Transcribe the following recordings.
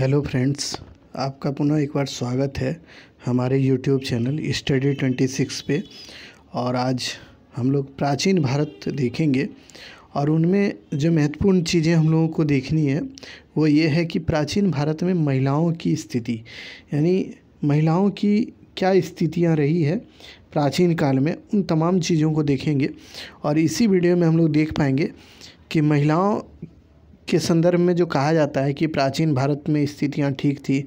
hello friends आपका पुनः एक बार स्वागत है हमारे YouTube channel study twenty six पे और आज हम लोग प्राचीन भारत देखेंगे और उनमें जो महत्वपूर्ण चीज़ें हम लोगों को देखनी है वो ये है कि प्राचीन भारत में महिलाओं की स्थिति यानी महिलाओं की क्या स्थितियाँ रही है प्राचीन काल में उन तमाम चीज़ों को देखेंगे और इसी वीडियो में हम लोग देख पाएंगे कि महिलाओं के संदर्भ में जो कहा जाता है कि प्राचीन भारत में स्थितियाँ ठीक थी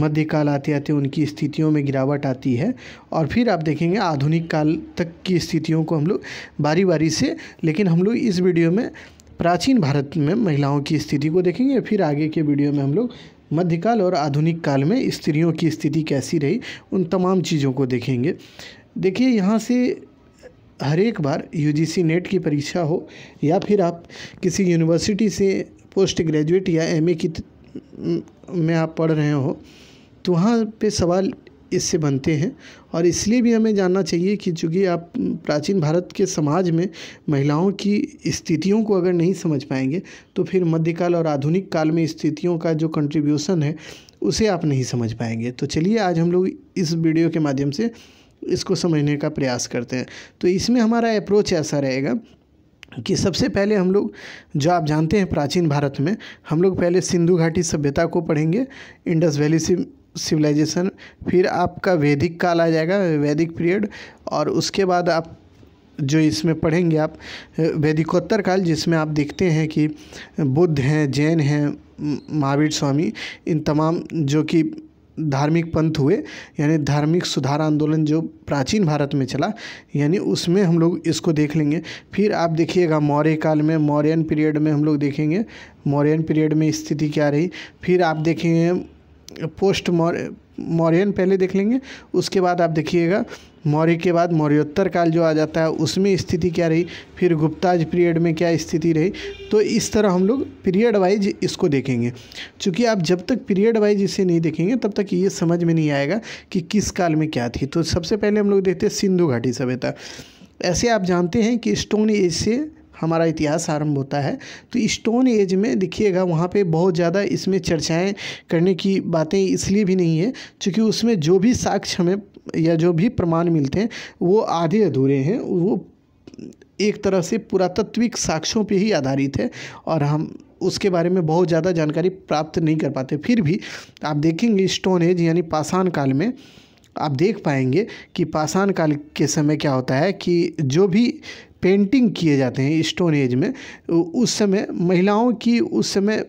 मध्यकाल आते आते उनकी स्थितियों में गिरावट आती है और फिर आप देखेंगे आधुनिक काल तक की स्थितियों को हम लोग बारी बारी से लेकिन हम लोग इस वीडियो में प्राचीन भारत में महिलाओं की स्थिति को देखेंगे फिर आगे के वीडियो में हम लोग मध्यकाल और आधुनिक काल में स्त्रियों की स्थिति कैसी रही उन तमाम चीज़ों को देखेंगे देखिए यहाँ से हर एक बार यूजीसी नेट e की परीक्षा हो या फिर आप किसी यूनिवर्सिटी से पोस्ट ग्रेजुएट या एमए की में आप पढ़ रहे हो तो वहाँ पे सवाल इससे बनते हैं और इसलिए भी हमें जानना चाहिए कि चूँकि आप प्राचीन भारत के समाज में महिलाओं की स्थितियों को अगर नहीं समझ पाएंगे तो फिर मध्यकाल और आधुनिक काल में स्थितियों का जो कंट्रीब्यूशन है उसे आप नहीं समझ पाएंगे तो चलिए आज हम लोग इस वीडियो के माध्यम से इसको समझने का प्रयास करते हैं तो इसमें हमारा अप्रोच ऐसा रहेगा कि सबसे पहले हम लोग जो आप जानते हैं प्राचीन भारत में हम लोग पहले सिंधु घाटी सभ्यता को पढ़ेंगे इंडस वैली से सिविलाइजेशन फिर आपका वैदिक काल आ जाएगा वैदिक पीरियड और उसके बाद आप जो इसमें पढ़ेंगे आप वैदिकोत्तर काल जिसमें आप देखते हैं कि बुद्ध हैं जैन हैं महावीर स्वामी इन तमाम जो कि धार्मिक पंथ हुए यानी धार्मिक सुधार आंदोलन जो प्राचीन भारत में चला यानी उसमें हम लोग इसको देख लेंगे फिर आप देखिएगा मौर्य काल में मौर्यन पीरियड में हम लोग देखेंगे मौर्यन पीरियड में स्थिति क्या रही फिर आप देखेंगे पोस्ट मौर्य मौर्यन पहले देख लेंगे उसके बाद आप देखिएगा मौर्य के बाद मौर्योत्तर काल जो आ जाता है उसमें स्थिति क्या रही फिर गुप्ताज पीरियड में क्या स्थिति रही तो इस तरह हम लोग पीरियड वाइज इसको देखेंगे क्योंकि आप जब तक पीरियड वाइज इसे नहीं देखेंगे तब तक ये समझ में नहीं आएगा कि किस काल में क्या थी तो सबसे पहले हम लोग देखते हैं सिंधु घाटी सभ्यता ऐसे आप जानते हैं कि स्टोन एज से हमारा इतिहास आरंभ होता है तो स्टोन एज में देखिएगा वहाँ पे बहुत ज़्यादा इसमें चर्चाएं करने की बातें इसलिए भी नहीं है क्योंकि उसमें जो भी साक्ष्य हमें या जो भी प्रमाण मिलते हैं वो आधे अधूरे हैं वो एक तरह से पुरातत्विक साक्ष्यों पे ही आधारित है और हम उसके बारे में बहुत ज़्यादा जानकारी प्राप्त नहीं कर पाते फिर भी आप देखेंगे स्टोन एज यानी पाषाण काल में आप देख पाएंगे कि पाषाण काल के समय क्या होता है कि जो भी पेंटिंग किए जाते हैं स्टोन एज में उस समय महिलाओं की उस समय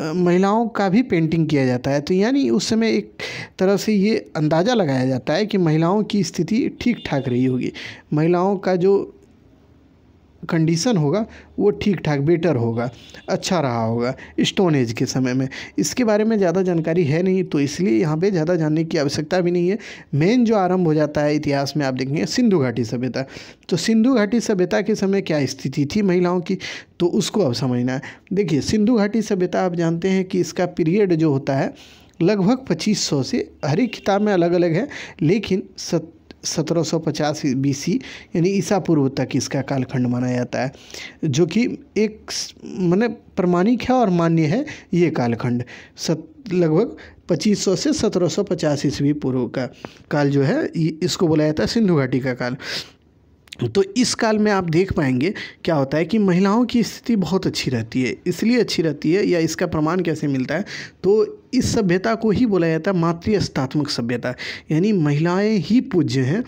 महिलाओं का भी पेंटिंग किया जाता है तो यानी उस समय एक तरह से ये अंदाज़ा लगाया जाता है कि महिलाओं की स्थिति ठीक ठाक रही होगी महिलाओं का जो कंडीशन होगा वो ठीक ठाक बेटर होगा अच्छा रहा होगा स्टोन एज के समय में इसके बारे में ज़्यादा जानकारी है नहीं तो इसलिए यहाँ पे ज़्यादा जानने की आवश्यकता भी नहीं है मेन जो आरंभ हो जाता है इतिहास में आप देखेंगे सिंधु घाटी सभ्यता तो सिंधु घाटी सभ्यता के समय क्या स्थिति थी महिलाओं की तो उसको अब समझना है देखिए सिंधु घाटी सभ्यता आप जानते हैं कि इसका पीरियड जो होता है लगभग पच्चीस से हर एक किताब में अलग अलग है लेकिन सत सत्रह सौ पचास बीसी यानी ईसा पूर्व तक इसका कालखंड माना जाता है जो कि एक मैंने प्रमाणिक है और मान्य है ये कालखंड सत लगभग 2500 से 1750 ईस्वी पूर्व का काल जो है इसको बोला जाता है सिंधु घाटी का काल तो इस काल में आप देख पाएंगे क्या होता है कि महिलाओं की स्थिति बहुत अच्छी रहती है इसलिए अच्छी रहती है या इसका प्रमाण कैसे मिलता है तो इस सभ्यता को ही बोला जाता है मातृस्तात्मक सभ्यता यानी महिलाएं ही पूज्य हैं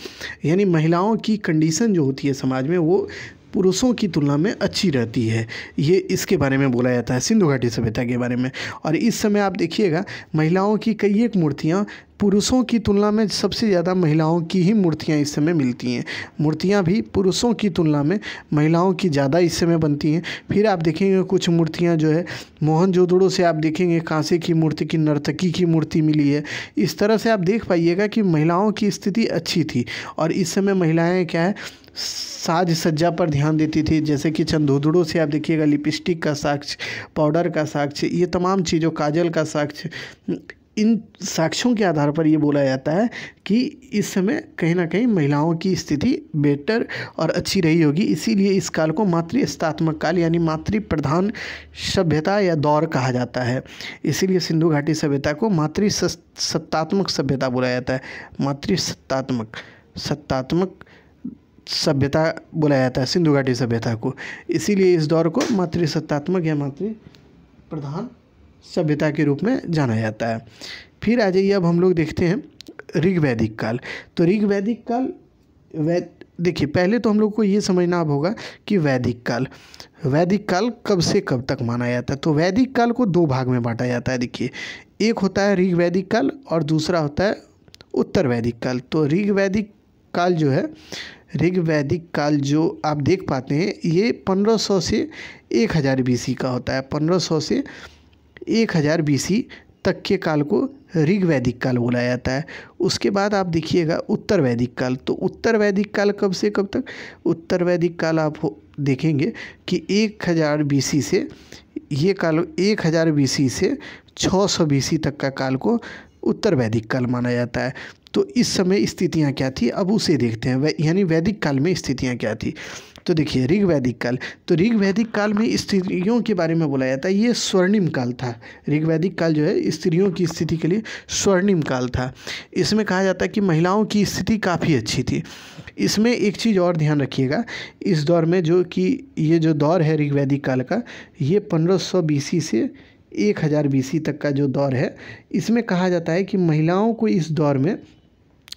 यानी महिलाओं की कंडीशन जो होती है समाज में वो पुरुषों की तुलना में अच्छी रहती है ये इसके बारे में बोला जाता है सिंधु घाटी सभ्यता के बारे में और इस समय आप देखिएगा महिलाओं की कई एक मूर्तियाँ पुरुषों की तुलना में सबसे ज़्यादा महिलाओं की ही मूर्तियाँ इस समय मिलती हैं मूर्तियाँ भी पुरुषों की तुलना में महिलाओं की ज़्यादा इस समय बनती हैं फिर आप देखेंगे कुछ मूर्तियाँ जो है जोदड़ो से आप देखेंगे कांसे की मूर्ति की नर्तकी की मूर्ति मिली है इस तरह से आप देख पाइएगा कि महिलाओं की स्थिति अच्छी थी और इस समय महिलाएँ क्या है साज सज्जा पर ध्यान देती थी जैसे कि चंदोदड़ों से आप देखिएगा लिपस्टिक का साक्ष्य पाउडर का साक्ष्य ये तमाम चीज़ों काजल का साक्ष्य इन साक्ष्यों के आधार पर ये बोला जाता है कि इस समय कहीं ना कहीं महिलाओं की स्थिति बेटर और अच्छी रही होगी इसीलिए इस काल को मातृस्तात्मक काल यानी मातृ प्रधान सभ्यता या दौर कहा जाता है इसीलिए सिंधु घाटी सभ्यता को मातृ सत्तात्मक सभ्यता बोला जाता है मातृ सत्तात्मक सत्तात्मक सभ्यता बुलाया जाता है सिंधु घाटी सभ्यता को इसीलिए इस दौर को मातृसत्तात्मक या मातृ प्रधान सभ्यता के रूप में जाना जाता है फिर आ जाइए अब हम लोग देखते हैं ऋग्वैदिक काल तो ऋग्वैदिक काल वैद देखिए पहले तो हम लोग को ये समझना अब होगा कि वैदिक काल वैदिक काल कब से कब तक माना जाता है तो वैदिक काल को दो भाग में बांटा जाता है देखिए एक होता है ऋग्वैदिक काल और दूसरा होता है उत्तर वैदिक काल तो ऋग्वैदिक काल जो है ऋग्वैदिक काल जो आप देख पाते हैं ये 1500 से 1000 बीसी का होता है 1500 से 1000 बीसी तक के काल को ऋग वैदिक काल बोला जाता है उसके बाद आप देखिएगा उत्तर वैदिक काल तो उत्तर वैदिक काल कब से कब तक उत्तर वैदिक काल आप देखेंगे कि एक हज़ार बीसी से ये काल एक हज़ार बीसी से 600 बीसी तक का काल को उत्तर वैदिक काल माना जाता है तो इस समय स्थितियाँ क्या थी अब उसे देखते हैं यानी वैदिक काल में स्थितियाँ क्या थी तो देखिए ऋग वैदिक काल तो ऋग वैदिक काल में स्त्रियों के बारे में बोला जाता है ये स्वर्णिम काल था ऋग वैदिक काल जो है स्त्रियों की स्थिति के लिए स्वर्णिम काल था इसमें कहा जाता है कि महिलाओं की स्थिति काफ़ी अच्छी थी इसमें एक चीज़ और ध्यान रखिएगा इस दौर में जो कि ये जो दौर है ऋग वैदिक काल का ये पंद्रह सौ से एक हज़ार बीसी तक का जो दौर है इसमें कहा जाता है कि महिलाओं को इस दौर में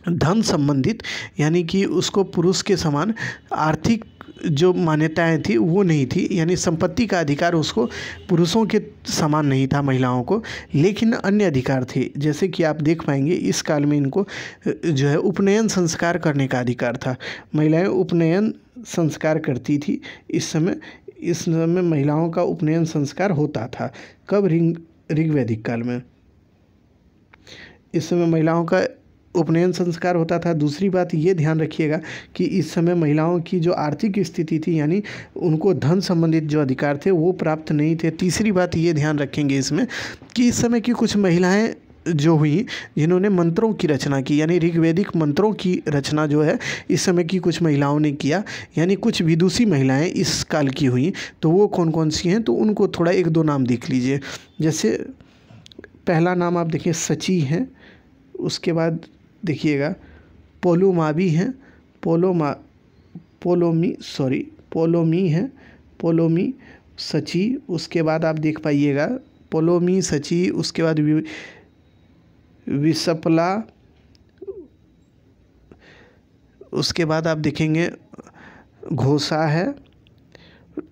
धन संबंधित यानी कि उसको पुरुष के समान आर्थिक जो मान्यताएं थी वो नहीं थी यानी संपत्ति का अधिकार उसको पुरुषों के समान नहीं था महिलाओं को लेकिन अन्य अधिकार थे जैसे कि आप देख पाएंगे इस काल में इनको जो है उपनयन संस्कार करने का अधिकार था महिलाएं उपनयन संस्कार करती थी इस समय इस समय महिलाओं का उपनयन संस्कार होता था कब रिंग ऋग्वैदिक काल में इस समय महिलाओं का उपनयन संस्कार होता था दूसरी बात ये ध्यान रखिएगा कि इस समय महिलाओं की जो आर्थिक स्थिति थी यानी उनको धन संबंधित जो अधिकार थे वो प्राप्त नहीं थे तीसरी बात ये ध्यान रखेंगे इसमें कि इस समय की कुछ महिलाएं जो हुई जिन्होंने मंत्रों की रचना की यानी ऋग्वेदिक मंत्रों की रचना जो है इस समय की कुछ महिलाओं ने किया यानी कुछ विदुषी महिलाएं इस काल की हुई तो वो कौन कौन सी हैं तो उनको थोड़ा एक दो नाम देख लीजिए जैसे पहला नाम आप देखिए सची हैं उसके बाद देखिएगा पोलोमावी हैं पोलोमा पोलोमी सॉरी पोलोमी हैं पोलोमी सची उसके बाद आप देख पाइएगा पोलोमी सची उसके बाद विसपला उसके बाद आप देखेंगे घोसा है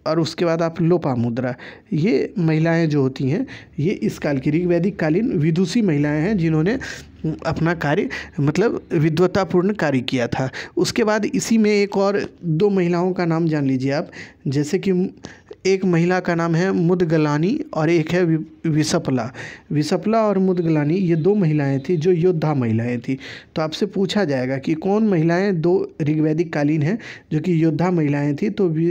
और उसके बाद आप लोपा मुद्रा ये महिलाएं जो होती हैं ये इस काल की ऋग्वैदिक कालीन विदुषी महिलाएं हैं जिन्होंने अपना कार्य मतलब विद्वतापूर्ण कार्य किया था उसके बाद इसी में एक और दो महिलाओं का नाम जान लीजिए आप जैसे कि एक महिला का नाम है मुदगलानी और एक है विसपला विसपला और मुदगलानी ये दो महिलाएं थी जो योद्धा महिलाएं थी तो आपसे पूछा जाएगा कि कौन महिलाएं दो ऋग्वैदिक कालीन हैं जो कि योद्धा महिलाएं थी तो वि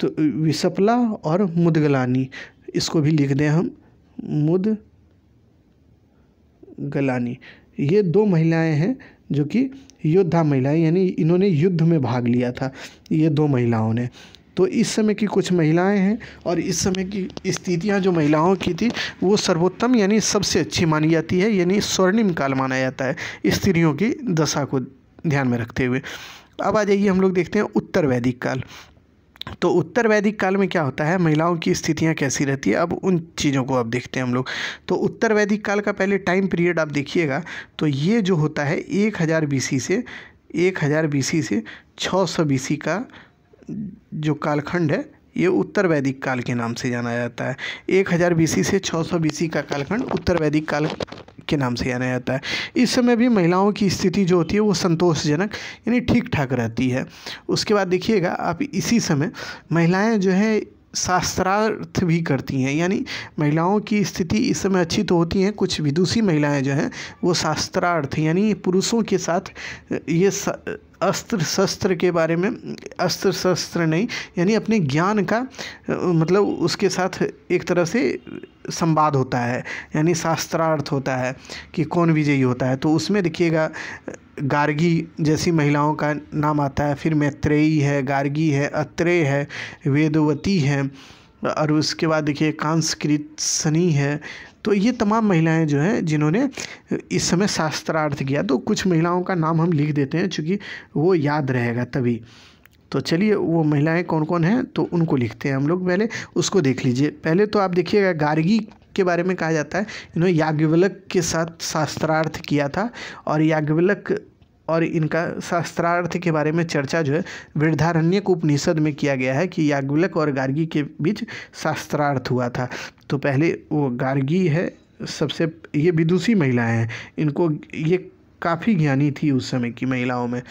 तो विसपला और मुदगलानी इसको भी लिख दें हम मुद गलानी ये दो महिलाएं हैं जो कि योद्धा महिलाएं यानी इन्होंने युद्ध में भाग लिया था ये दो महिलाओं ने तो इस समय की कुछ महिलाएं हैं और इस समय की स्थितियां जो महिलाओं की थी वो सर्वोत्तम यानी सबसे अच्छी मानी जाती है यानी स्वर्णिम काल माना जाता है स्त्रियों की दशा को ध्यान में रखते हुए अब आ जाइए हम लोग देखते हैं उत्तर वैदिक काल तो उत्तर वैदिक काल में क्या होता है महिलाओं की स्थितियां कैसी रहती है अब उन चीज़ों को अब देखते हैं हम लोग तो उत्तर वैदिक काल का पहले टाइम पीरियड आप देखिएगा तो ये जो होता है एक हज़ार बीसी से एक हज़ार बीसी से छः सौ बीसी का जो कालखंड है ये उत्तर वैदिक काल के नाम से जाना जाता है एक हज़ार बीसी से छः सौ बीसी का कालखंड उत्तर वैदिक काल के नाम से जाना जाता है इस समय भी महिलाओं की स्थिति जो होती है वो संतोषजनक यानी ठीक ठाक रहती है उसके बाद देखिएगा आप इसी समय महिलाएं जो है शास्त्रार्थ भी करती हैं यानी महिलाओं की स्थिति इस समय अच्छी तो होती हैं कुछ विदुषी महिलाएं जो हैं वो शास्त्रार्थ यानी पुरुषों के साथ ये अस्त्र शस्त्र के बारे में अस्त्र शस्त्र नहीं यानी अपने ज्ञान का मतलब उसके साथ एक तरह से संवाद होता है यानी शास्त्रार्थ होता है कि कौन विजयी होता है तो उसमें देखिएगा गार्गी जैसी महिलाओं का नाम आता है फिर मैत्रेयी है गार्गी है अत्रेय है वेदवती है और उसके बाद देखिए कांस्कृत सनी है तो ये तमाम महिलाएं जो हैं जिन्होंने इस समय शास्त्रार्थ किया तो कुछ महिलाओं का नाम हम लिख देते हैं चूँकि वो याद रहेगा तभी तो चलिए वो महिलाएं कौन कौन हैं तो उनको लिखते हैं हम लोग पहले उसको देख लीजिए पहले तो आप देखिएगा गार्गी के बारे में कहा जाता है इन्होंने याज्ञवलक के साथ शास्त्रार्थ किया था और याज्ञवलक और इनका शास्त्रार्थ के बारे में चर्चा जो है वृद्धारण्य उपनिषद में किया गया है कि याग्विलक और गार्गी के बीच शास्त्रार्थ हुआ था तो पहले वो गार्गी है सबसे ये विदुषी महिलाएं हैं इनको ये काफ़ी ज्ञानी थी उस समय की महिलाओं में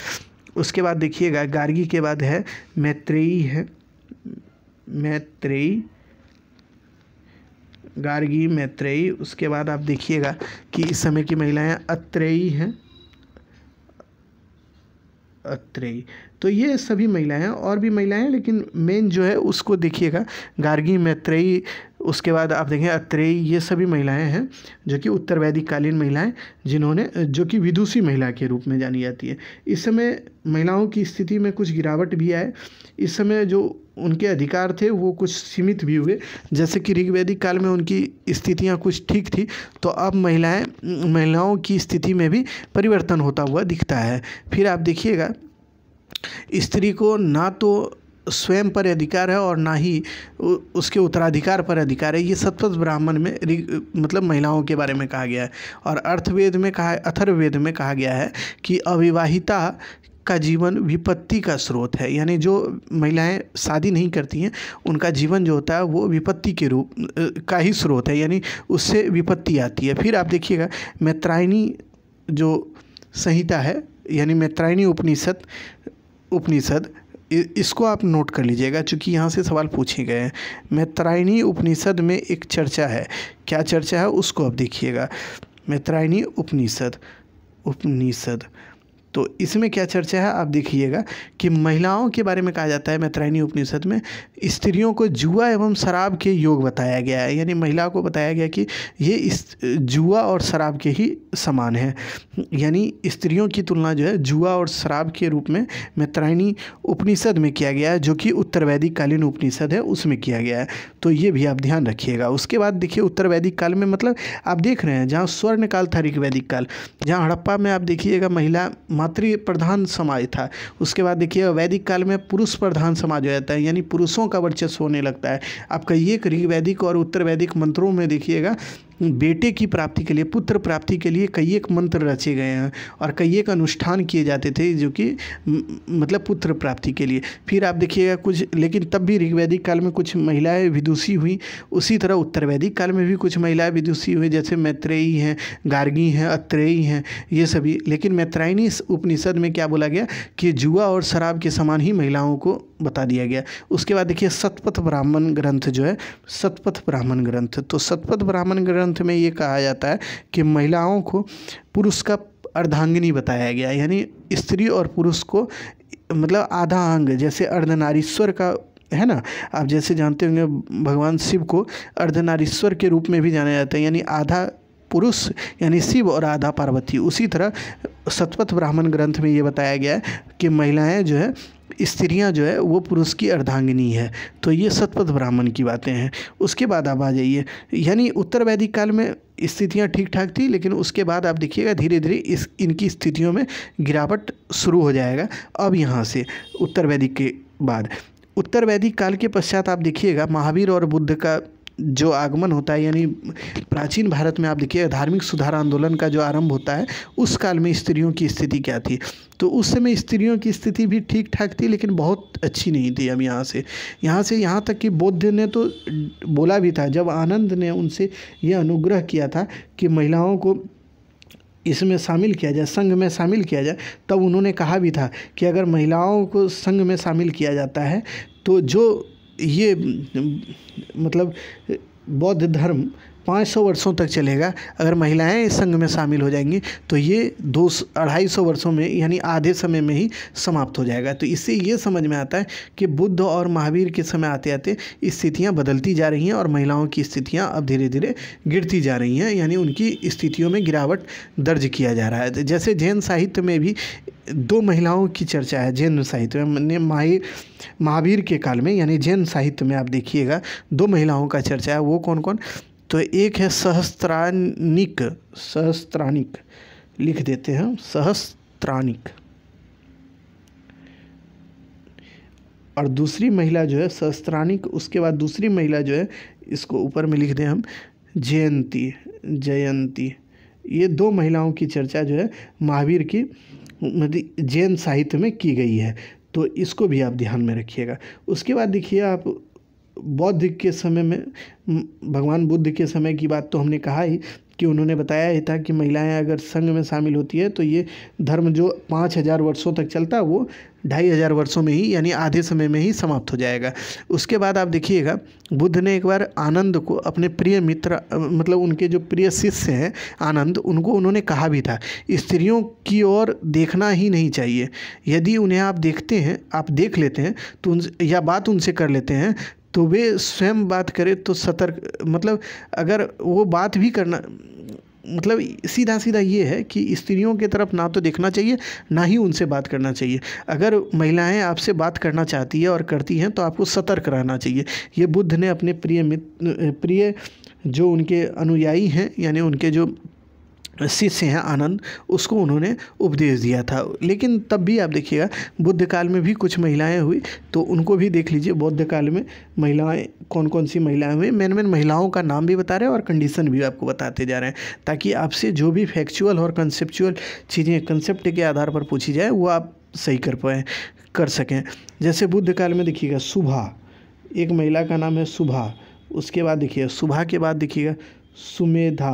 उसके बाद देखिएगा गार्गी के बाद है मैत्रेयी है मैत्रेयी गार्गी मैत्रेयी उसके बाद आप देखिएगा कि इस समय की महिलाएं अत्रेयी हैं अत्रेय तो ये सभी महिलाएं हैं और भी महिलाएं हैं लेकिन मेन जो है उसको देखिएगा गार्गी मैत्रेयी उसके बाद आप देखें अत्रेयी ये सभी महिलाएं हैं जो कि उत्तर वैदिक कालीन महिलाएं जिन्होंने जो कि विदुषी महिला के रूप में जानी जाती है इस समय महिलाओं की स्थिति में कुछ गिरावट भी आए इस समय जो उनके अधिकार थे वो कुछ सीमित भी हुए जैसे कि ऋग्वैदिक काल में उनकी स्थितियाँ कुछ ठीक थी तो अब महिलाएं महिलाओं की स्थिति में भी परिवर्तन होता हुआ दिखता है फिर आप देखिएगा स्त्री को ना तो स्वयं पर अधिकार है और ना ही उसके उत्तराधिकार पर अधिकार है ये सतपथ ब्राह्मण में मतलब महिलाओं के बारे में कहा गया है और अर्थवेद में कहा अथर्ववेद में कहा गया है कि अविवाहिता का जीवन विपत्ति का स्रोत है यानी जो महिलाएं शादी नहीं करती हैं उनका जीवन जो होता है वो विपत्ति के रूप का ही स्रोत है यानी उससे विपत्ति आती है फिर आप देखिएगा मैत्रायणी जो संहिता है यानी मैत्रायणी उपनिषद उपनिषद इसको आप नोट कर लीजिएगा चूँकि यहाँ से सवाल पूछे गए हैं मैत्रायणी उपनिषद में एक चर्चा है क्या चर्चा है उसको आप देखिएगा मैत्रायणी उपनिषद उपनिषद तो इसमें क्या चर्चा है आप देखिएगा कि महिलाओं के बारे में कहा जाता है मैत्रायणी उपनिषद में स्त्रियों को जुआ एवं शराब के योग बताया गया है यानी महिला को बताया गया कि ये इस जुआ और शराब के ही समान है यानी स्त्रियों की तुलना जो है जुआ और शराब के रूप में मैत्रायणी उपनिषद में किया गया है जो कि उत्तर वैदिक कालीन उपनिषद है उसमें किया गया है तो ये भी आप ध्यान रखिएगा उसके बाद देखिए उत्तर वैदिक काल में मतलब आप देख रहे हैं जहाँ स्वर्ण काल था ऋग वैदिक काल जहाँ हड़प्पा में आप देखिएगा महिला मातृ प्रधान समाज था उसके बाद देखिए वैदिक काल में पुरुष प्रधान समाज हो जाता है यानी पुरुषों का वर्चस्व होने लगता है आपका ये ऋग वैदिक और उत्तर वैदिक मंत्रों में देखिएगा बेटे की प्राप्ति के लिए पुत्र प्राप्ति के लिए कई एक मंत्र रचे गए हैं और कई एक अनुष्ठान किए जाते थे जो कि मतलब पुत्र प्राप्ति के लिए फिर आप देखिएगा कुछ लेकिन तब भी ऋग्वैदिक काल में कुछ महिलाएं विदुषी हुई उसी तरह उत्तर वैदिक काल में भी कुछ महिलाएं विदुषी हुई जैसे मैत्रेयी हैं गार्गी हैं अत्रेयी हैं ये सभी लेकिन मैत्रायणी उपनिषद में क्या बोला गया कि जुआ और शराब के समान ही महिलाओं को बता दिया गया उसके बाद देखिए सतपथ ब्राह्मण ग्रंथ जो है सतपथ ब्राह्मण ग्रंथ तो सतपथ ब्राह्मण ग्रंथ में ये कहा जाता है कि महिलाओं को पुरुष का अर्धांगिनी बताया गया यानी स्त्री और पुरुष को मतलब आधा अंग जैसे अर्धनारीश्वर का है ना आप जैसे जानते होंगे भगवान शिव को अर्धनारीश्वर के रूप में भी जाना जाता है यानी आधा पुरुष यानी शिव और आधा पार्वती उसी तरह सतपथ ब्राह्मण ग्रंथ में ये बताया गया है कि महिलाएं जो है स्त्रियां जो है वो पुरुष की अर्धांगिनी है तो ये सतपथ ब्राह्मण की बातें हैं उसके बाद आप आ जाइए यानी उत्तर वैदिक काल में स्थितियां ठीक ठाक थी लेकिन उसके बाद आप देखिएगा धीरे धीरे इस इनकी स्थितियों में गिरावट शुरू हो जाएगा अब यहाँ से उत्तर वैदिक के बाद उत्तर वैदिक काल के पश्चात आप देखिएगा महावीर और बुद्ध का जो आगमन होता है यानी प्राचीन भारत में आप देखिए धार्मिक सुधार आंदोलन का जो आरंभ होता है उस काल में स्त्रियों की स्थिति क्या थी तो उस समय स्त्रियों की स्थिति भी ठीक ठाक थी लेकिन बहुत अच्छी नहीं थी अब यहाँ से यहाँ से यहाँ तक कि बौद्ध ने तो बोला भी था जब आनंद ने उनसे यह अनुग्रह किया था कि महिलाओं को इसमें शामिल किया जाए संघ में शामिल किया जाए तब उन्होंने कहा भी था कि अगर महिलाओं को संघ में शामिल किया जाता है तो जो ये मतलब बौद्ध धर्म 500 वर्षों तक चलेगा अगर महिलाएं इस संघ में शामिल हो जाएंगी तो ये दो अढ़ाई सौ वर्षों में यानी आधे समय में ही समाप्त हो जाएगा तो इससे ये समझ में आता है कि बुद्ध और महावीर के समय आते आते स्थितियाँ बदलती जा रही हैं और महिलाओं की स्थितियाँ अब धीरे धीरे गिरती जा रही हैं यानी उनकी स्थितियों में गिरावट दर्ज किया जा रहा है तो जैसे जैन साहित्य में भी दो महिलाओं की चर्चा है जैन साहित्य में माही महावीर के काल में यानी जैन साहित्य में आप देखिएगा दो महिलाओं का चर्चा है वो कौन कौन तो एक है सहस्त्रानिक सहस्त्रानिक लिख देते हैं सहस्त्रानिक और दूसरी महिला जो है सहस्त्रानिक उसके बाद दूसरी महिला जो है इसको ऊपर में लिख दें हम जयंती जयंती ये दो महिलाओं की चर्चा जो है महावीर की मतलब जैन साहित्य में की गई है तो इसको भी आप ध्यान में रखिएगा उसके बाद देखिए आप बौद्ध के समय में भगवान बुद्ध के समय की बात तो हमने कहा ही कि उन्होंने बताया ही था कि महिलाएं अगर संघ में शामिल होती है तो ये धर्म जो पाँच हज़ार वर्षों तक चलता है वो ढाई हज़ार वर्षों में ही यानी आधे समय में ही समाप्त हो जाएगा उसके बाद आप देखिएगा बुद्ध ने एक बार आनंद को अपने प्रिय मित्र मतलब उनके जो प्रिय शिष्य हैं आनंद उनको उन्होंने कहा भी था स्त्रियों की ओर देखना ही नहीं चाहिए यदि उन्हें आप देखते हैं आप देख लेते हैं तो उन या बात उनसे कर लेते हैं तो वे स्वयं बात करें तो सतर्क मतलब अगर वो बात भी करना मतलब सीधा सीधा ये है कि स्त्रियों की तरफ ना तो देखना चाहिए ना ही उनसे बात करना चाहिए अगर महिलाएं आपसे बात करना चाहती है और करती हैं तो आपको सतर्क रहना चाहिए ये बुद्ध ने अपने प्रिय मित्र प्रिय जो उनके अनुयायी हैं यानी उनके जो शिष्य हैं आनंद उसको उन्होंने उपदेश दिया था लेकिन तब भी आप देखिएगा बुद्ध काल में भी कुछ महिलाएं हुई तो उनको भी देख लीजिए बौद्ध काल में महिलाएं कौन कौन सी महिलाएं हुई मेन मेन महिलाओं का नाम भी बता रहे हैं और कंडीशन भी आपको बताते जा रहे हैं ताकि आपसे जो भी फैक्चुअल और कंसेप्चुअल चीज़ें कंसेप्ट के आधार पर पूछी जाए वो आप सही कर पाए कर सकें जैसे बुद्ध काल में देखिएगा सुबह एक महिला का नाम है सुबह उसके बाद देखिएगा सुबह के बाद देखिएगा सुमेधा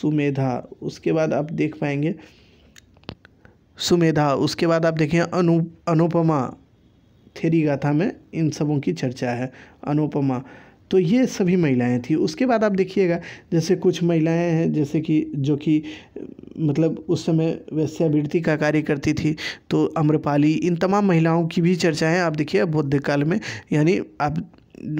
सुमेधा उसके बाद आप देख पाएंगे सुमेधा उसके बाद आप देखें अनु अनुपमा थेरी गाथा में इन सबों की चर्चा है अनुपमा तो ये सभी महिलाएं थी उसके बाद आप देखिएगा जैसे कुछ महिलाएं हैं जैसे कि जो कि मतलब उस समय वैश्यावृत्ति का कार्य करती थी तो अम्रपाली इन तमाम महिलाओं की भी चर्चाएं आप देखिए बौद्ध काल में यानी आप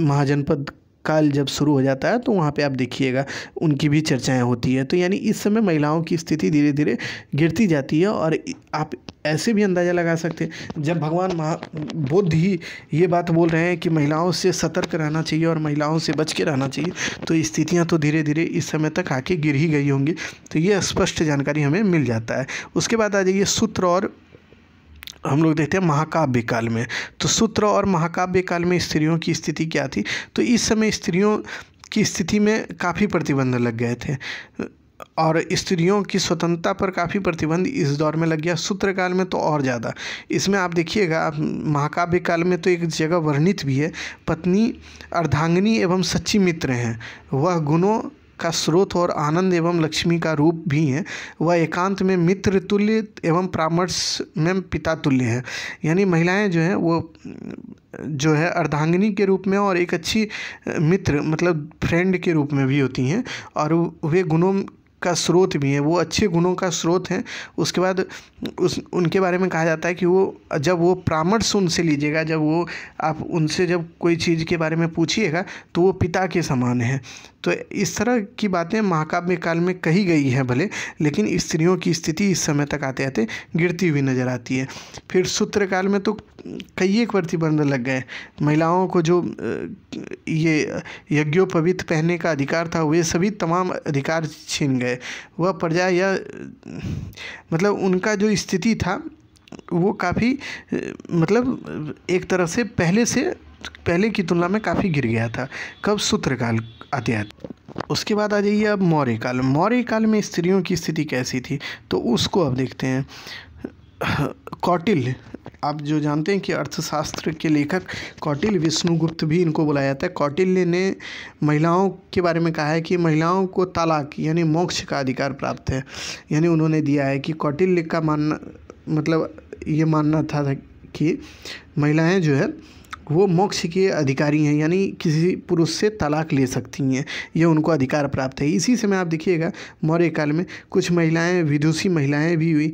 महाजनपद काल जब शुरू हो जाता है तो वहाँ पे आप देखिएगा उनकी भी चर्चाएं होती है तो यानी इस समय महिलाओं की स्थिति धीरे धीरे गिरती जाती है और आप ऐसे भी अंदाज़ा लगा सकते हैं जब भगवान महा बुद्ध ही ये बात बोल रहे हैं कि महिलाओं से सतर्क रहना चाहिए और महिलाओं से बच के रहना चाहिए तो स्थितियाँ तो धीरे धीरे इस समय तक आके गिर ही गई होंगी तो ये स्पष्ट जानकारी हमें मिल जाता है उसके बाद आ जाइए सूत्र और हम लोग देखते हैं महाकाव्य काल में तो सूत्र और महाकाव्य काल में स्त्रियों की स्थिति क्या थी तो इस समय स्त्रियों की स्थिति में काफ़ी प्रतिबंध लग गए थे और स्त्रियों की स्वतंत्रता पर काफ़ी प्रतिबंध इस दौर में लग गया सूत्र काल में तो और ज़्यादा इसमें आप देखिएगा आप महाकाव्य काल में तो एक जगह वर्णित भी है पत्नी अर्धांगिनी एवं सच्ची मित्र हैं वह गुणों का स्रोत और आनंद एवं लक्ष्मी का रूप भी हैं वह एकांत में मित्र तुल्य एवं परामर्श में पिता तुल्य है यानी महिलाएं जो हैं वो जो है अर्धांगिनी के रूप में और एक अच्छी मित्र मतलब फ्रेंड के रूप में भी होती हैं और वे गुणों का स्रोत भी है वो अच्छे गुणों का स्रोत हैं उसके बाद उस उनके बारे में कहा जाता है कि वो जब वो परामर्श उनसे लीजिएगा जब वो आप उनसे जब कोई चीज़ के बारे में पूछिएगा तो वो पिता के समान है तो इस तरह की बातें महाकाव्य काल में कही गई हैं भले लेकिन स्त्रियों की स्थिति इस समय तक आते आते गिरती हुई नजर आती है फिर सूत्र काल में तो कई एक प्रतिबंध लग गए महिलाओं को जो ये यज्ञोपवित पहनने का अधिकार था वे सभी तमाम अधिकार छीन गए वह प्रजा या मतलब उनका जो स्थिति था वो काफ़ी मतलब एक तरह से पहले से पहले की तुलना में काफ़ी गिर गया था कब सूत्रकाल अध्याय उसके बाद आ जाइए अब मौर्य काल मौर्य काल में स्त्रियों की स्थिति कैसी थी तो उसको अब देखते हैं कौटिल आप जो जानते हैं कि अर्थशास्त्र के लेखक कौटिल विष्णुगुप्त भी इनको बुलाया जाता है कौटिल्य ने महिलाओं के बारे में कहा है कि महिलाओं को तलाक यानी मोक्ष का अधिकार प्राप्त है यानी उन्होंने दिया है कि कौटिल्य का मानना मतलब ये मानना था, था कि महिलाएं जो है वो मोक्ष के अधिकारी हैं यानी किसी पुरुष से तलाक ले सकती हैं ये उनको अधिकार प्राप्त है इसी समय आप देखिएगा मौर्य काल में कुछ महिलाएं विदुषी महिलाएं भी हुई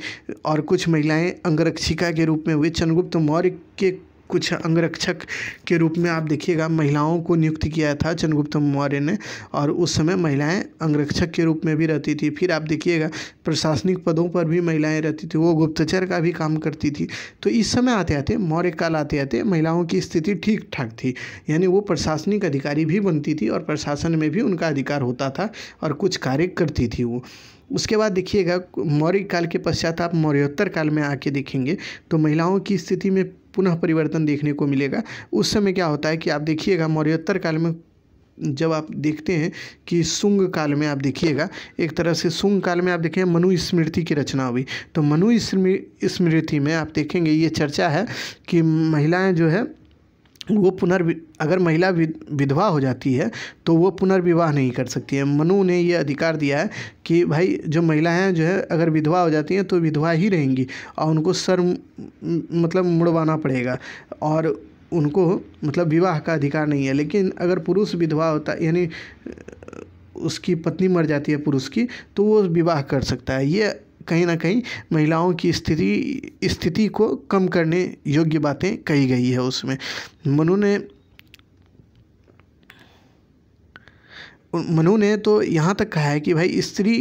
और कुछ महिलाएं अंगरक्षिका के रूप में हुई चंद्रगुप्त मौर्य के कुछ अंगरक्षक के रूप में आप देखिएगा महिलाओं को नियुक्त किया था चंद्रगुप्त मौर्य ने और उस समय महिलाएं अंगरक्षक के रूप में भी रहती थी फिर आप देखिएगा प्रशासनिक पदों पर भी महिलाएं रहती थी वो गुप्तचर का भी काम करती थी तो इस समय आते आते मौर्य काल आते आते महिलाओं की स्थिति ठीक ठाक थी यानी वो प्रशासनिक अधिकारी भी बनती थी और प्रशासन में भी उनका अधिकार होता था और कुछ कार्य करती थी वो उसके बाद देखिएगा मौर्य काल के पश्चात आप मौर्योत्तर काल में आके देखेंगे तो महिलाओं की स्थिति में पुनः परिवर्तन देखने को मिलेगा उस समय क्या होता है कि आप देखिएगा मौर्योत्तर काल में जब आप देखते हैं कि सुंग काल में आप देखिएगा एक तरह से सुंग काल में आप देखें मनु स्मृति की रचना हुई तो मनु स्मृति में आप देखेंगे ये चर्चा है कि महिलाएं जो है वो पुनर्वि अगर महिला विधवा हो जाती है तो वो पुनर्विवाह नहीं कर सकती है मनु ने ये अधिकार दिया है कि भाई जो महिलाएं हैं जो है अगर विधवा हो जाती हैं तो विधवा ही रहेंगी और उनको सर मतलब मुड़वाना पड़ेगा और उनको मतलब विवाह का अधिकार नहीं है लेकिन अगर पुरुष विधवा होता यानी उसकी पत्नी मर जाती है पुरुष की तो वो विवाह कर सकता है ये कहीं ना कहीं महिलाओं की स्थिति स्थिति को कम करने योग्य बातें कही गई है उसमें मनु ने मनु ने तो यहाँ तक कहा है कि भाई स्त्री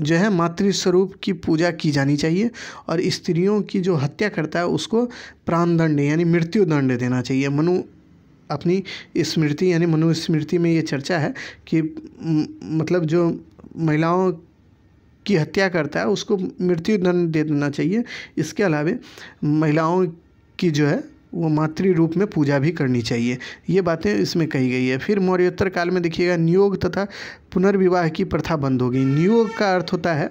जो है मातृ स्वरूप की पूजा की जानी चाहिए और स्त्रियों की जो हत्या करता है उसको प्राणदंड यानी मृत्यु दंड देना चाहिए मनु अपनी स्मृति यानी मनुस्मृति में ये चर्चा है कि मतलब जो महिलाओं की हत्या करता है उसको मृत्यु दंड दे देना चाहिए इसके अलावे महिलाओं की जो है वो मातृ रूप में पूजा भी करनी चाहिए ये बातें इसमें कही गई है फिर मौर्योत्तर काल में देखिएगा नियोग तथा पुनर्विवाह की प्रथा बंद हो गई नियोग का अर्थ होता है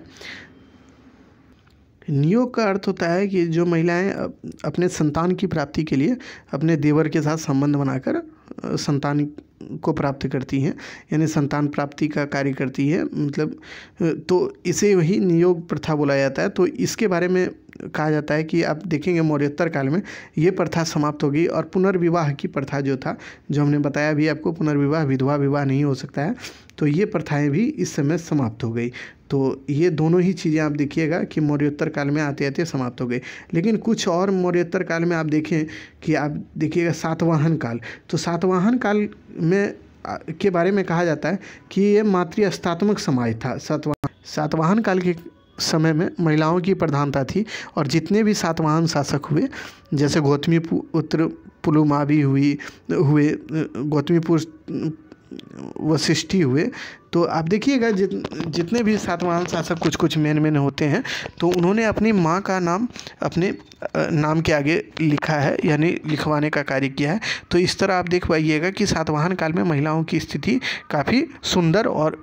नियोग का अर्थ होता है कि जो महिलाएं अपने संतान की प्राप्ति के लिए अपने देवर के साथ संबंध बनाकर संतान को प्राप्त करती हैं यानी संतान प्राप्ति का कार्य करती है मतलब तो इसे वही नियोग प्रथा बोला जाता है तो इसके बारे में कहा जाता है कि आप देखेंगे मौर्योत्तर काल में ये प्रथा समाप्त होगी और पुनर्विवाह की प्रथा जो था जो हमने बताया भी आपको पुनर्विवाह विधवा विवाह नहीं हो सकता है तो ये प्रथाएं भी इस समय समाप्त हो गई तो ये दोनों ही चीज़ें आप देखिएगा कि मौर्योत्तर काल में आते आते समाप्त हो गए लेकिन कुछ और मौर्योत्तर काल में आप देखें कि आप देखिएगा सातवाहन काल तो सातवाहन काल में के बारे में कहा जाता है कि ये मातृअस्तात्मक समाज था सातवाहन सातवाहन काल के समय में महिलाओं की प्रधानता थी और जितने भी सातवाहन शासक हुए जैसे गौतमी पुत्र पुलुमावी हुई हुए गौतमी वशिष्ठी हुए तो आप देखिएगा जित जितने भी सातवाहन शासक कुछ कुछ मेन मेन होते हैं तो उन्होंने अपनी माँ का नाम अपने नाम के आगे लिखा है यानी लिखवाने का कार्य किया है तो इस तरह आप देख पाइएगा कि सातवाहन काल में महिलाओं की स्थिति काफ़ी सुंदर और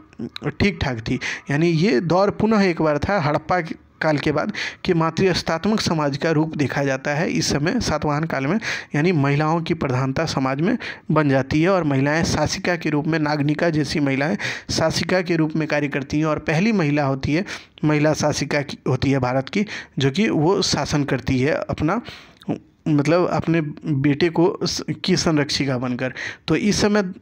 ठीक ठाक थी यानी ये दौर पुनः एक बार था हड़प्पा काल के बाद कि मातृस्तात्मक समाज का रूप देखा जाता है इस समय सातवाहन काल में यानी महिलाओं की प्रधानता समाज में बन जाती है और महिलाएं शासिका के रूप में नागनिका जैसी महिलाएं शासिका के रूप में कार्य करती हैं और पहली महिला होती है महिला शासिका की होती है भारत की जो कि वो शासन करती है अपना मतलब अपने बेटे को की संरक्षिका बनकर तो इस समय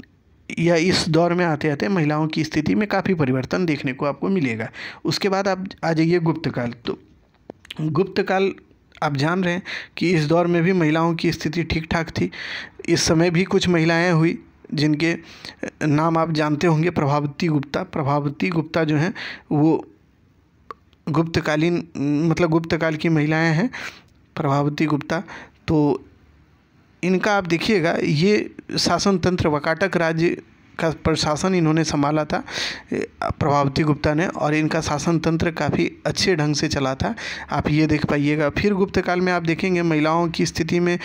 या इस दौर में आते आते महिलाओं की स्थिति में काफ़ी परिवर्तन देखने को आपको मिलेगा उसके बाद आप आ जाइए गुप्तकाल तो गुप्तकाल आप जान रहे हैं कि इस दौर में भी महिलाओं की स्थिति ठीक ठाक थी इस समय भी कुछ महिलाएं हुई जिनके नाम आप जानते होंगे प्रभावती गुप्ता प्रभावती गुप्ता जो हैं वो गुप्तकालीन मतलब गुप्तकाल की महिलाएं हैं प्रभावती गुप्ता तो इनका आप देखिएगा ये शासन तंत्र वकाटक राज्य का प्रशासन इन्होंने संभाला था प्रभावती गुप्ता ने और इनका शासन तंत्र काफ़ी अच्छे ढंग से चला था आप ये देख पाइएगा फिर गुप्त काल में आप देखेंगे महिलाओं की स्थिति में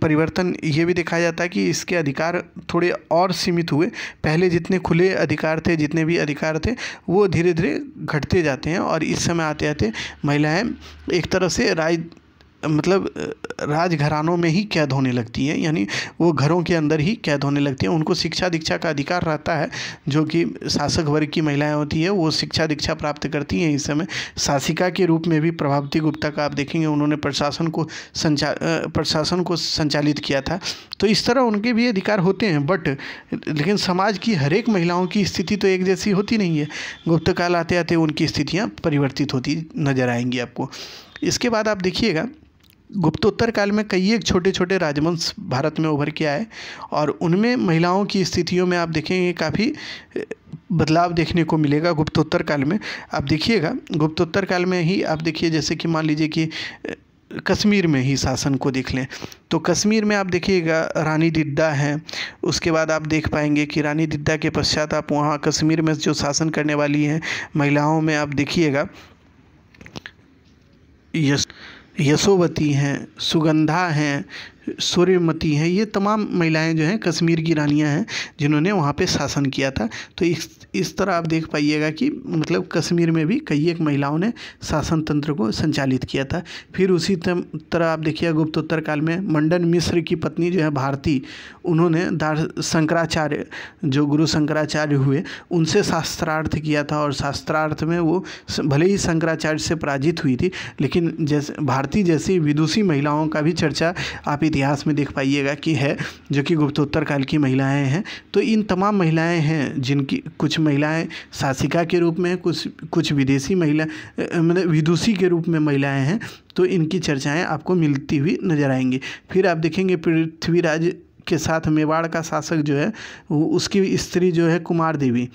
परिवर्तन ये भी देखा जाता है कि इसके अधिकार थोड़े और सीमित हुए पहले जितने खुले अधिकार थे जितने भी अधिकार थे वो धीरे धीरे घटते जाते हैं और इस समय आते आते महिलाएँ एक तरह से राज मतलब राजघरानों में ही कैद होने लगती हैं यानी वो घरों के अंदर ही कैद होने लगती हैं उनको शिक्षा दीक्षा का अधिकार रहता है जो कि शासक वर्ग की महिलाएं होती है वो शिक्षा दीक्षा प्राप्त करती हैं इस समय शासिका के रूप में भी प्रभावती गुप्ता का आप देखेंगे उन्होंने प्रशासन को संचा प्रशासन को संचालित किया था तो इस तरह उनके भी अधिकार होते हैं बट लेकिन समाज की हरेक महिलाओं की स्थिति तो एक जैसी होती नहीं है गुप्तकाल आते आते उनकी स्थितियाँ परिवर्तित होती नजर आएंगी आपको इसके बाद आप देखिएगा गुप्तोत्तर काल में कई एक छोटे छोटे राजवंश भारत में उभर के आए और उनमें महिलाओं की स्थितियों में आप देखेंगे काफ़ी बदलाव देखने को मिलेगा गुप्तोत्तर काल में आप देखिएगा गुप्तोत्तर काल में ही आप देखिए जैसे कि मान लीजिए कि कश्मीर में ही शासन को देख लें तो कश्मीर में आप देखिएगा रानी दिद्दा हैं उसके बाद आप देख पाएंगे कि रानी दिद्दा के पश्चात आप वहाँ कश्मीर में जो शासन करने वाली हैं महिलाओं में आप देखिएगा यस यशोवती हैं सुगंधा हैं सूर्यमती हैं ये तमाम महिलाएं जो हैं कश्मीर की रानियां हैं जिन्होंने वहाँ पे शासन किया था तो इस इस तरह आप देख पाइएगा कि मतलब कश्मीर में भी कई एक महिलाओं ने शासन तंत्र को संचालित किया था फिर उसी तरह आप देखिए गुप्तोत्तर काल में मंडन मिश्र की पत्नी जो है भारती उन्होंने दार शंकराचार्य जो गुरु शंकराचार्य हुए उनसे शास्त्रार्थ किया था और शास्त्रार्थ में वो भले ही शंकराचार्य से पराजित हुई थी लेकिन जैसे भारती जैसी विदुषी महिलाओं का भी चर्चा आप इतिहास में देख पाइएगा कि है जो कि गुप्तोत्तर काल की महिलाएं हैं तो इन तमाम महिलाएं हैं जिनकी कुछ महिलाएं शासिका के रूप में कुछ कुछ विदेशी महिला मतलब विदुषी के रूप में महिलाएं हैं तो इनकी चर्चाएं आपको मिलती हुई नजर आएंगी फिर आप देखेंगे पृथ्वीराज के साथ मेवाड़ का शासक जो है उसकी स्त्री जो है कुमार देवी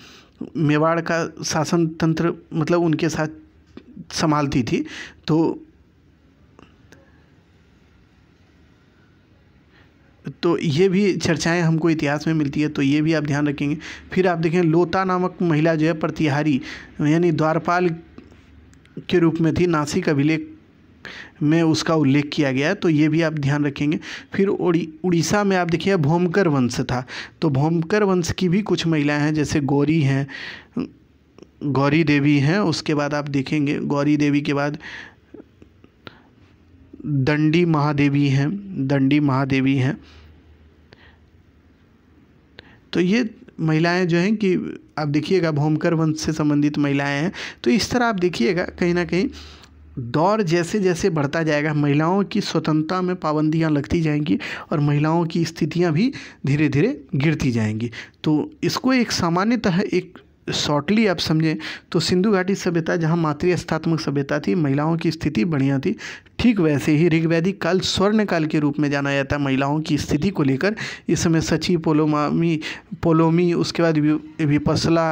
मेवाड़ का शासन तंत्र मतलब उनके साथ संभालती थी तो तो ये भी चर्चाएं हमको इतिहास में मिलती है तो ये भी आप ध्यान रखेंगे फिर आप देखें लोता नामक महिला जो है प्रतिहारी यानी द्वारपाल के रूप में थी नासिक अभिलेख में उसका उल्लेख किया गया है तो ये भी आप ध्यान रखेंगे फिर उड़ीसा में आप देखिए भोमकर वंश था तो भोमकर वंश की भी कुछ महिलाएं हैं जैसे गौरी हैं गौरी देवी हैं उसके बाद आप देखेंगे गौरी देवी के बाद दंडी महादेवी हैं दंडी महादेवी हैं तो ये महिलाएं जो हैं कि आप देखिएगा भोमकर वंश से संबंधित महिलाएं हैं तो इस तरह आप देखिएगा कहीं ना कहीं दौर जैसे जैसे बढ़ता जाएगा महिलाओं की स्वतंत्रता में पाबंदियां लगती जाएंगी और महिलाओं की स्थितियां भी धीरे धीरे गिरती जाएंगी तो इसको एक सामान्यतः एक शॉर्टली आप समझें तो सिंधु घाटी सभ्यता जहाँ मातृस्थात्मक सभ्यता थी महिलाओं की स्थिति बढ़िया थी ठीक वैसे ही ऋग्वैदिक काल स्वर्ण काल के रूप में जाना जाता है महिलाओं की स्थिति को लेकर इस समय सची पोलोमामी पोलोमी उसके बाद विपसला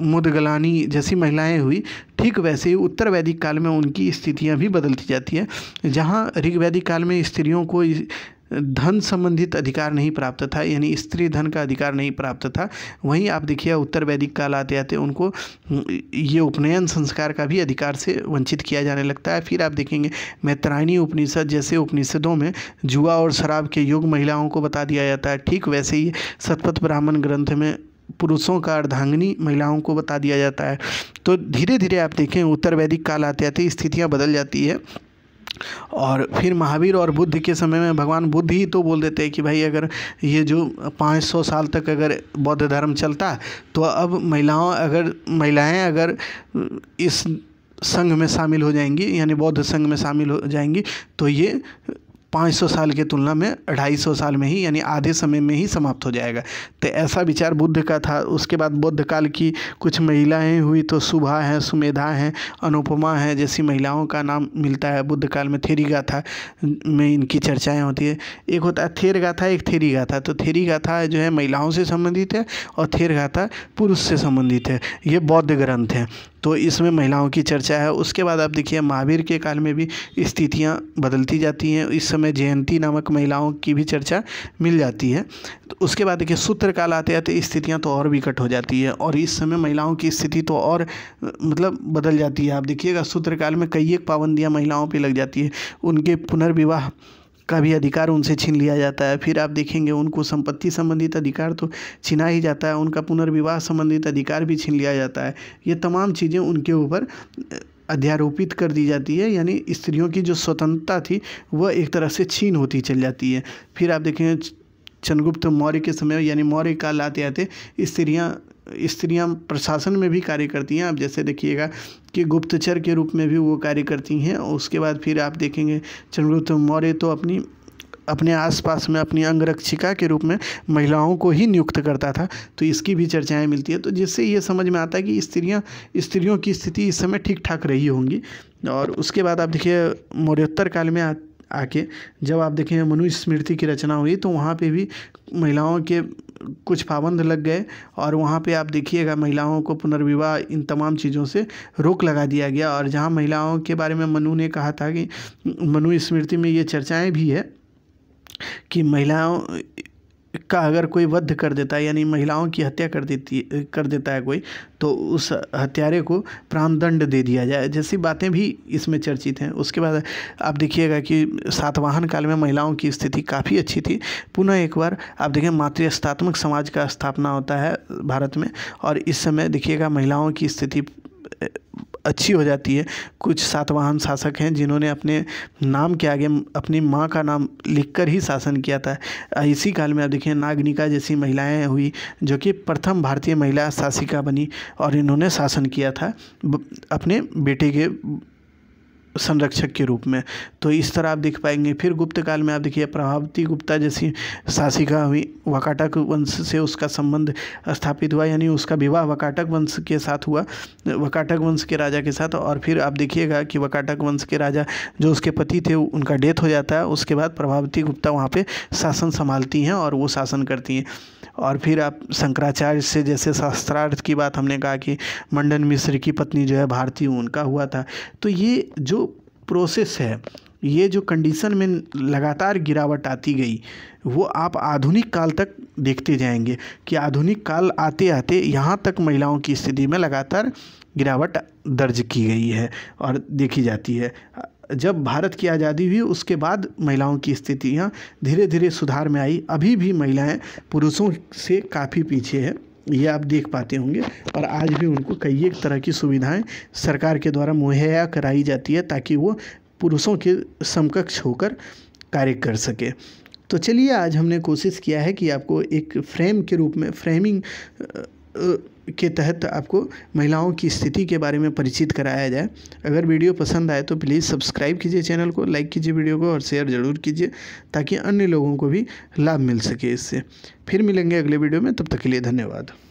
मुदगलानी जैसी महिलाएं हुई ठीक वैसे ही उत्तर वैदिक काल में उनकी स्थितियां भी बदलती जाती हैं जहां ऋग्वैदिक काल में स्त्रियों को धन संबंधित अधिकार नहीं प्राप्त था यानी स्त्री धन का अधिकार नहीं प्राप्त था वहीं आप देखिए उत्तर वैदिक काल आते आते उनको ये उपनयन संस्कार का भी अधिकार से वंचित किया जाने लगता है फिर आप देखेंगे मैत्रायणी उपनिषद जैसे उपनिषदों में जुआ और शराब के योग महिलाओं को बता दिया जाता है ठीक वैसे ही सतपथ ब्राह्मण ग्रंथ में पुरुषों का अर्धांगनी महिलाओं को बता दिया जाता है तो धीरे धीरे आप देखें उत्तर वैदिक काल आते आते स्थितियाँ बदल जाती है और फिर महावीर और बुद्ध के समय में भगवान बुद्ध ही तो बोल देते हैं कि भाई अगर ये जो 500 साल तक अगर बौद्ध धर्म चलता तो अब महिलाओं अगर महिलाएं अगर इस संघ में शामिल हो जाएंगी यानी बौद्ध संघ में शामिल हो जाएंगी तो ये 500 साल की तुलना में ढाई सौ साल में ही यानी आधे समय में ही समाप्त हो जाएगा तो ऐसा विचार बुद्ध का था उसके बाद बुद्ध काल की कुछ महिलाएं हुई तो सुभा हैं सुमेधा हैं अनुपमा हैं जैसी महिलाओं का नाम मिलता है बुद्ध काल में थेरी गाथा में इनकी चर्चाएँ होती है एक होता है थेर गाथा एक थेरी गाथा तो थेरी गाथा जो है महिलाओं से संबंधित है और थेर गाथा पुरुष से संबंधित है ये बौद्ध ग्रंथ हैं तो इसमें महिलाओं की चर्चा है उसके बाद आप देखिए महावीर के काल में भी स्थितियाँ बदलती जाती हैं इस समय जयंती नामक महिलाओं की भी चर्चा मिल जाती है तो उसके बाद देखिए सूत्रकाल आते आते स्थितियाँ तो और विकट हो जाती है और इस समय महिलाओं की स्थिति तो और मतलब बदल जाती है आप देखिएगा सूत्रकाल में कई एक पाबंदियाँ महिलाओं पर लग जाती है उनके पुनर्विवाह का भी अधिकार उनसे छीन लिया जाता है फिर आप देखेंगे उनको संपत्ति संबंधित अधिकार तो छीना ही जाता है उनका पुनर्विवाह संबंधित अधिकार भी छीन लिया जाता है ये तमाम चीज़ें उनके ऊपर अध्यारोपित कर दी जाती है यानी स्त्रियों की जो स्वतंत्रता थी वह एक तरह से छीन होती चल जाती है फिर आप देखेंगे चंद्रगुप्त मौर्य के समय यानी मौर्य काल आते आते स्त्रियाँ स्त्रियां प्रशासन में भी कार्य करती हैं आप जैसे देखिएगा कि गुप्तचर के रूप में भी वो कार्य करती हैं उसके बाद फिर आप देखेंगे चंद्रगुप्त मौर्य तो अपनी अपने आसपास में अपनी अंगरक्षिका के रूप में महिलाओं को ही नियुक्त करता था तो इसकी भी चर्चाएं मिलती है तो जिससे ये समझ में आता है कि स्त्रियां स्त्रियों की स्थिति इस समय ठीक ठाक रही होंगी और उसके बाद आप देखिए मौर्योत्तर काल में आ आके जब आप देखें मनुस्मृति की रचना हुई तो वहाँ पर भी महिलाओं के कुछ पाबंद लग गए और वहाँ पे आप देखिएगा महिलाओं को पुनर्विवाह इन तमाम चीज़ों से रोक लगा दिया गया और जहाँ महिलाओं के बारे में मनु ने कहा था कि मनु स्मृति में ये चर्चाएँ भी है कि महिलाओं का अगर कोई वध कर देता है यानी महिलाओं की हत्या कर देती कर देता है कोई तो उस हत्यारे को प्राणदंड दे दिया जाए जैसी बातें भी इसमें चर्चित हैं उसके बाद आप देखिएगा कि सातवाहन काल में महिलाओं की स्थिति काफ़ी अच्छी थी पुनः एक बार आप देखें मातृस्तात्मक समाज का स्थापना होता है भारत में और इस समय देखिएगा महिलाओं की स्थिति अच्छी हो जाती है कुछ सातवाहन शासक हैं जिन्होंने अपने नाम के आगे अपनी माँ का नाम लिखकर ही शासन किया था इसी काल में आप देखिए नागनिका जैसी महिलाएं हुई जो कि प्रथम भारतीय महिला शासिका बनी और इन्होंने शासन किया था अपने बेटे के संरक्षक के रूप में तो इस तरह आप देख पाएंगे फिर गुप्त काल में आप देखिए प्रभावती गुप्ता जैसी शासिका हुई वकाटक वंश से उसका संबंध स्थापित हुआ यानी उसका विवाह वकाटक वंश के साथ हुआ वकाटक वंश के राजा के साथ और फिर आप देखिएगा कि वकाटक वंश के राजा जो उसके पति थे उनका डेथ हो जाता है उसके बाद प्रभावती गुप्ता वहाँ पर शासन संभालती हैं और वो शासन करती हैं और फिर आप शंकराचार्य से जैसे शास्त्रार्थ की बात हमने कहा कि मंडन मिश्र की पत्नी जो है भारतीय उनका हुआ था तो ये जो प्रोसेस है ये जो कंडीशन में लगातार गिरावट आती गई वो आप आधुनिक काल तक देखते जाएंगे कि आधुनिक काल आते आते यहाँ तक महिलाओं की स्थिति में लगातार गिरावट दर्ज की गई है और देखी जाती है जब भारत की आज़ादी हुई उसके बाद महिलाओं की स्थितियाँ धीरे धीरे सुधार में आई अभी भी महिलाएं पुरुषों से काफ़ी पीछे है ये आप देख पाते होंगे और आज भी उनको कई एक तरह की सुविधाएं सरकार के द्वारा मुहैया कराई जाती है ताकि वो पुरुषों के समकक्ष होकर कार्य कर सके तो चलिए आज हमने कोशिश किया है कि आपको एक फ्रेम के रूप में फ्रेमिंग के तहत आपको महिलाओं की स्थिति के बारे में परिचित कराया जाए अगर वीडियो पसंद आए तो प्लीज़ सब्सक्राइब कीजिए चैनल को लाइक कीजिए वीडियो को और शेयर ज़रूर कीजिए ताकि अन्य लोगों को भी लाभ मिल सके इससे फिर मिलेंगे अगले वीडियो में तब तक के लिए धन्यवाद